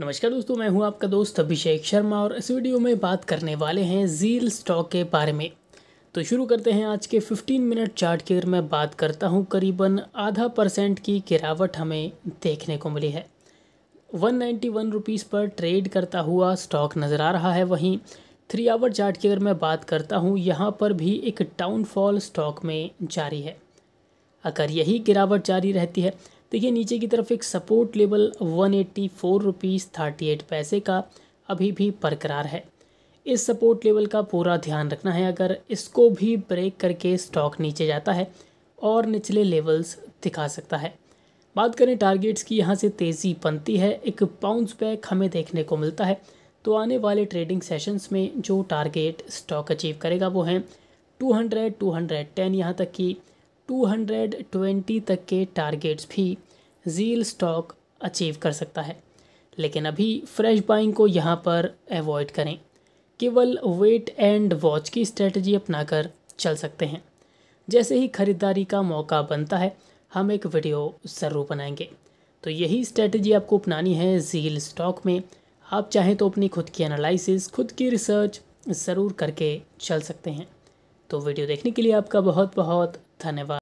नमस्कार दोस्तों मैं हूं आपका दोस्त अभिषेक शर्मा और इस वीडियो में बात करने वाले हैं जील स्टॉक के बारे में तो शुरू करते हैं आज के 15 मिनट चार्ट की अगर मैं बात करता हूं करीबन आधा परसेंट की गिरावट हमें देखने को मिली है वन नाइन्टी वन रुपीज़ पर ट्रेड करता हुआ स्टॉक नज़र आ रहा है वहीं थ्री आवर चार्ट की अगर मैं बात करता हूँ यहाँ पर भी एक डाउनफॉल स्टॉक में जारी है अगर यही गिरावट जारी रहती है देखिए नीचे की तरफ एक support level one eighty four rupees thirty eight पैसे का अभी भी बरकरार है इस सपोर्ट लेवल का पूरा ध्यान रखना है अगर इसको भी ब्रेक करके स्टॉक नीचे जाता है और निचले लेवल्स दिखा सकता है बात करें टारगेट्स की यहाँ से तेज़ी बनती है एक पाउंस बैक हमें देखने को मिलता है तो आने वाले ट्रेडिंग सेशंस में जो टारगेट स्टॉक अचीव करेगा वो हैं 200, 210 यहाँ तक की 220 तक के टारगेट्स भी जील स्टॉक अचीव कर सकता है लेकिन अभी फ्रेश बाइंग को यहाँ पर अवॉइड करें केवल वेट एंड वॉच की स्ट्रेटजी अपनाकर चल सकते हैं जैसे ही ख़रीदारी का मौका बनता है हम एक वीडियो ज़रूर बनाएंगे तो यही स्ट्रेटजी आपको अपनानी है जील स्टॉक में आप चाहें तो अपनी खुद की एनालिसिस खुद की रिसर्च ज़रूर करके चल सकते हैं तो वीडियो देखने के लिए आपका बहुत बहुत धन्यवाद